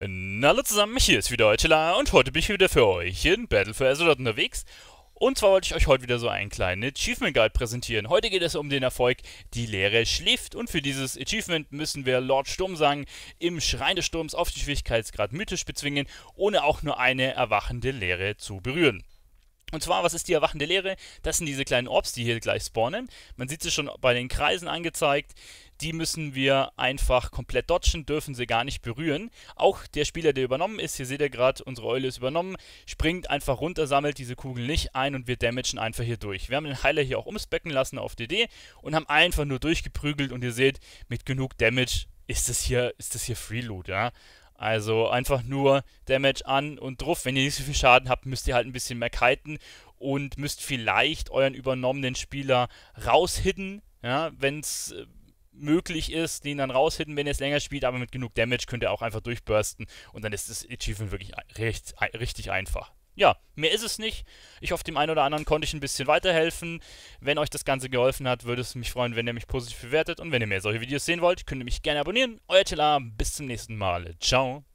hallo zusammen, hier ist wieder Eutela und heute bin ich wieder für euch in Battle for Azeroth unterwegs. Und zwar wollte ich euch heute wieder so einen kleinen Achievement Guide präsentieren. Heute geht es um den Erfolg Die Leere schläft und für dieses Achievement müssen wir Lord Sturmsang im Schrein des Sturms auf den Schwierigkeitsgrad mythisch bezwingen, ohne auch nur eine erwachende Leere zu berühren. Und zwar, was ist die erwachende Leere? Das sind diese kleinen Orbs, die hier gleich spawnen. Man sieht sie schon bei den Kreisen angezeigt die müssen wir einfach komplett dodgen, dürfen sie gar nicht berühren. Auch der Spieler, der übernommen ist, hier seht ihr gerade, unsere Eule ist übernommen, springt einfach runter, sammelt diese Kugel nicht ein und wir damagen einfach hier durch. Wir haben den Heiler hier auch umspecken lassen auf DD und haben einfach nur durchgeprügelt und ihr seht, mit genug Damage ist das hier, ist das hier Freeload, ja. Also einfach nur Damage an und drauf. Wenn ihr nicht so viel Schaden habt, müsst ihr halt ein bisschen mehr kiten und müsst vielleicht euren übernommenen Spieler raushitten, ja, wenn es äh, möglich ist, den dann raushitten, wenn er es länger spielt, aber mit genug Damage könnt ihr auch einfach durchbursten und dann ist das Achievement wirklich recht, richtig einfach. Ja, mehr ist es nicht. Ich hoffe, dem einen oder anderen konnte ich ein bisschen weiterhelfen. Wenn euch das Ganze geholfen hat, würde es mich freuen, wenn ihr mich positiv bewertet. Und wenn ihr mehr solche Videos sehen wollt, könnt ihr mich gerne abonnieren. Euer Tela, bis zum nächsten Mal. Ciao.